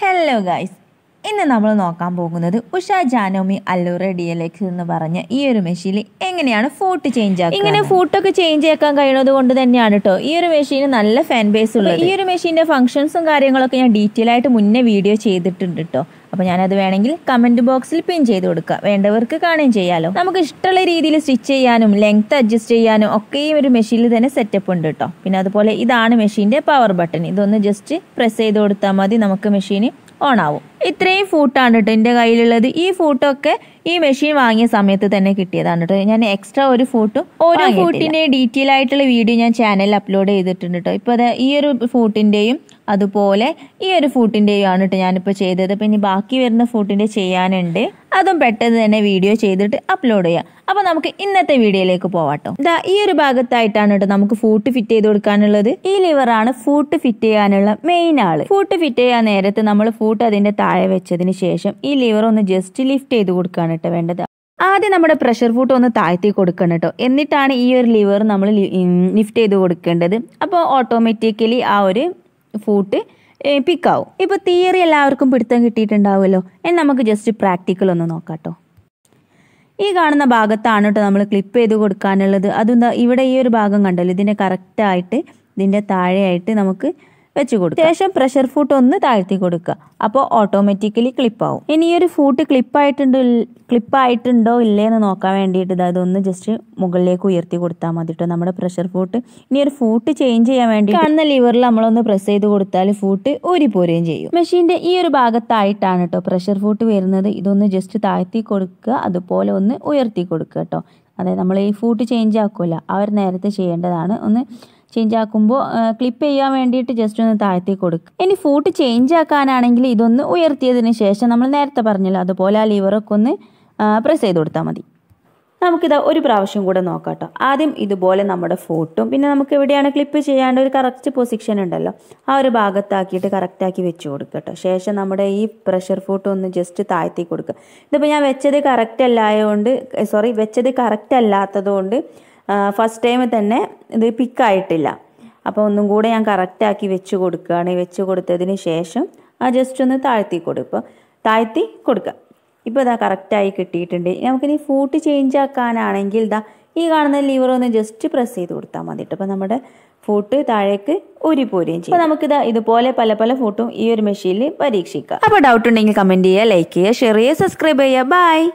hello guys ഇന്ന് നമ്മൾ നോക്കാൻ പോകുന്നത് Usha Janome Allure D L X എന്ന് പറഞ്ഞ ഈ ഒരു മെഷീനിൽ എങ്ങനെയാണ് ഫോട്ട് ചേഞ്ച് ആക്കുക ഇങ്ങനെ ഫോട്ടൊക്കെ ചേഞ്ച് ആക്കാൻ കഴിയുന്നത് കൊണ്ട് തന്നെയാണ് കേട്ടോ ഈ ഒരു മെഷീന് നല്ല ഫാൻ ബേസ് ഉള്ളത് ഈ ഒരു മെഷീൻ്റെ ഫംഗ്ഷൻസും കാര്യങ്ങളൊക്കെ ഞാൻ ഡീറ്റെയിൽ ആയിട്ട് മുന്നേ വീഡിയോ ചെയ്തിട്ടുണ്ട് കേട്ടോ അപ്പോൾ ഞാനത് വേണമെങ്കിൽ കമന്റ് ബോക്സിൽ പിൻ ചെയ്ത് കൊടുക്കുക വേണ്ടവർക്ക് കാണുകയും ചെയ്യാലോ നമുക്ക് ഇഷ്ടമുള്ള രീതിയിൽ സ്റ്റിച്ച് ചെയ്യാനും ലെങ്ത് അഡ്ജസ്റ്റ് ചെയ്യാനും ഒക്കെ ഈ ഒരു മെഷീനിൽ തന്നെ സെറ്റപ്പ് ഉണ്ട് കേട്ടോ പിന്നെ അതുപോലെ ഇതാണ് മെഷീന്റെ പവർ ബട്ടൺ ഇതൊന്ന് ജസ്റ്റ് പ്രസ് ചെയ്ത് കൊടുത്താൽ മതി നമുക്ക് മെഷീൻ ഓൺ ആവും ഇത്രയും ഫൂട്ടാണ് കേട്ടോ എൻ്റെ കയ്യിലുള്ളത് ഈ ഫൂട്ടൊക്കെ ഈ മെഷീൻ വാങ്ങിയ സമയത്ത് തന്നെ കിട്ടിയതാണ് കേട്ടോ ഞാൻ എക്സ്ട്രാ ഒരു ഫൂട്ടും ഓരോ ഫൂട്ടിൻ്റെ ഡീറ്റെയിൽ ആയിട്ടുള്ള വീഡിയോ ഞാൻ ചാനലിൽ അപ്ലോഡ് ചെയ്തിട്ടുണ്ട് കേട്ടോ ഇപ്പോൾ അത് ഈ ഒരു ഫൂട്ടിൻ്റെയും അതുപോലെ ഈ ഒരു ഫൂട്ടിൻ്റെയും ആണ് കേട്ടോ ഞാനിപ്പോൾ ചെയ്തത് പിന്നെ ബാക്കി വരുന്ന ഫൂട്ടിൻ്റെ ചെയ്യാനുണ്ട് അതും പെട്ടെന്ന് തന്നെ വീഡിയോ ചെയ്തിട്ട് അപ്ലോഡ് ചെയ്യാം അപ്പോൾ നമുക്ക് ഇന്നത്തെ വീഡിയോയിലേക്ക് പോവാട്ടോ ഇതാ ഈ ഒരു ഭാഗത്തായിട്ടാണ് കേട്ടോ നമുക്ക് ഫൂട്ട് ഫിറ്റ് ചെയ്ത് കൊടുക്കാനുള്ളത് ഈ ലിവറാണ് ഫൂട്ട് ഫിറ്റ് ചെയ്യാനുള്ള മെയിൻ ആള് ഫൂട്ട് ഫിറ്റ് ചെയ്യാൻ നേരത്ത് നമ്മൾ ഫൂട്ട് അതിന്റെ താഴെ വെച്ചതിന് ശേഷം ഈ ലിവർ ഒന്ന് ജസ്റ്റ് ലിഫ്റ്റ് ചെയ്ത് കൊടുക്കുകയാണ് കേട്ടോ വേണ്ടത് ആദ്യം നമ്മുടെ പ്രഷർ ഫുട്ട് ഒന്ന് താഴ്ത്തി കൊടുക്കണം കേട്ടോ എന്നിട്ടാണ് ഈ ഒരു ലിവർ നമ്മൾ ലിഫ്റ്റ് ചെയ്ത് കൊടുക്കേണ്ടത് അപ്പോൾ ഓട്ടോമാറ്റിക്കലി ആ ഒരു ഫൂട്ട് പിക്കാവും ഇപ്പോൾ തിയറി എല്ലാവർക്കും പിടുത്തം കിട്ടിയിട്ടുണ്ടാവുമല്ലോ എന്ന് നമുക്ക് ജസ്റ്റ് പ്രാക്ടിക്കൽ ഒന്ന് നോക്കാം കേട്ടോ ഈ കാണുന്ന ഭാഗത്താണ് കേട്ടോ നമ്മൾ ക്ലിപ്പ് ചെയ്ത് കൊടുക്കാനുള്ളത് അതും ഇവിടെ ഈ ഒരു ഭാഗം കണ്ടല്ലോ ഇതിൻ്റെ കറക്റ്റായിട്ട് ഇതിൻ്റെ താഴെയായിട്ട് നമുക്ക് വെച്ച് കൊടുക്കുക ശേഷം പ്രഷർ ഫൂട്ട് ഒന്ന് താഴ്ത്തി കൊടുക്കുക അപ്പോൾ ഓട്ടോമാറ്റിക്കലി ക്ലിപ്പാവും ഇനി ഒരു ഫൂട്ട് ക്ലിപ്പായിട്ടുണ്ട് ക്ലിപ്പായിട്ടുണ്ടോ ഇല്ലേ എന്ന് നോക്കാൻ വേണ്ടിയിട്ട് ഇതായത് ഒന്ന് ജസ്റ്റ് മുകളിലേക്ക് ഉയർത്തി കൊടുത്താൽ മതി കേട്ടോ നമ്മുടെ പ്രഷർ ഫൂട്ട് ഇനി ഒരു ഫൂട്ട് ചേഞ്ച് ചെയ്യാൻ വേണ്ടി കാണുന്ന ലിവറിൽ നമ്മളൊന്ന് പ്രസ് ചെയ്ത് കൊടുത്താൽ ഫൂട്ട് ഊരി പോരുകയും ചെയ്യും മെഷീൻ്റെ ഈ ഒരു ഭാഗത്തായിട്ടാണ് കേട്ടോ പ്രഷർ ഫൂട്ട് വരുന്നത് ഇതൊന്ന് ജസ്റ്റ് താഴ്ത്തി കൊടുക്കുക അതുപോലെ ഒന്ന് ഉയർത്തി കൊടുക്കുക കേട്ടോ അതായത് നമ്മൾ ഈ ഫൂട്ട് ചേഞ്ച് ആക്കുമല്ലോ അവർ നേരത്തെ ചെയ്യേണ്ടതാണ് ഒന്ന് ചേഞ്ച് ആക്കുമ്പോൾ ക്ലിപ്പ് ചെയ്യാൻ വേണ്ടിയിട്ട് ജസ്റ്റ് ഒന്ന് താഴ്ത്തി കൊടുക്കുക ഇനി ഫൂട്ട് ചേഞ്ച് ആക്കാനാണെങ്കിൽ ഇതൊന്ന് ഉയർത്തിയതിന് ശേഷം നമ്മൾ നേരത്തെ പറഞ്ഞല്ലോ അതുപോലെ ആ ലിവറൊക്കെ ഒന്ന് പ്രസ് ചെയ്ത് കൊടുത്താൽ മതി നമുക്കിത് ഒരു പ്രാവശ്യം കൂടെ നോക്കാം കേട്ടോ ആദ്യം ഇതുപോലെ നമ്മുടെ ഫോട്ടോ പിന്നെ നമുക്ക് എവിടെയാണ് ക്ലിപ്പ് ചെയ്യാണ്ട് ഒരു കറക്റ്റ് പൊസിഷൻ ഉണ്ടല്ലോ ആ ഒരു ഭാഗത്താക്കിയിട്ട് കറക്റ്റാക്കി വെച്ച് കൊടുക്കുക കേട്ടോ ശേഷം നമ്മുടെ ഈ പ്രഷർ ഫോട്ടോ ഒന്ന് ജസ്റ്റ് താഴ്ത്തി കൊടുക്കുക ഇതിപ്പോൾ ഞാൻ വെച്ചത് കറക്റ്റ് അല്ലായതുകൊണ്ട് സോറി വെച്ചത് കറക്റ്റ് അല്ലാത്തതുകൊണ്ട് ഫസ്റ്റ് ടൈമിൽ തന്നെ ഇത് പിക്കായിട്ടില്ല അപ്പോൾ ഒന്നും കൂടെ ഞാൻ കറക്റ്റാക്കി വെച്ച് കൊടുക്കുകയാണ് വെച്ച് കൊടുത്തതിന് ശേഷം ആ ജസ്റ്റ് ഒന്ന് താഴ്ത്തി കൊടുക്കുക താഴ്ത്തി കൊടുക്കുക ഇപ്പോൾ ഇതാ കറക്റ്റായി കിട്ടിയിട്ടുണ്ട് നമുക്കിനി ഫൂട്ട് ചേഞ്ച് ആക്കാനാണെങ്കിൽ ഇതാ ഈ കാണുന്ന ലിവർ ഒന്ന് ജസ്റ്റ് പ്രസ് ചെയ്ത് കൊടുത്താൽ മതി അപ്പോൾ നമ്മുടെ ഫൂട്ട് താഴേക്ക് ഒരു പോരുകയും ചെയ്യും അപ്പോൾ നമുക്കിത് ഇതുപോലെ പല പല ഫൂട്ടും ഈ ഒരു മെഷീനിൽ പരീക്ഷിക്കാം അപ്പോൾ ഡൗട്ട് ഉണ്ടെങ്കിൽ കമൻറ്റ് ചെയ്യുക ലൈക്ക് ചെയ്യുക ഷെയർ ചെയ്യുക സബ്സ്ക്രൈബ് ചെയ്യുക ബൈ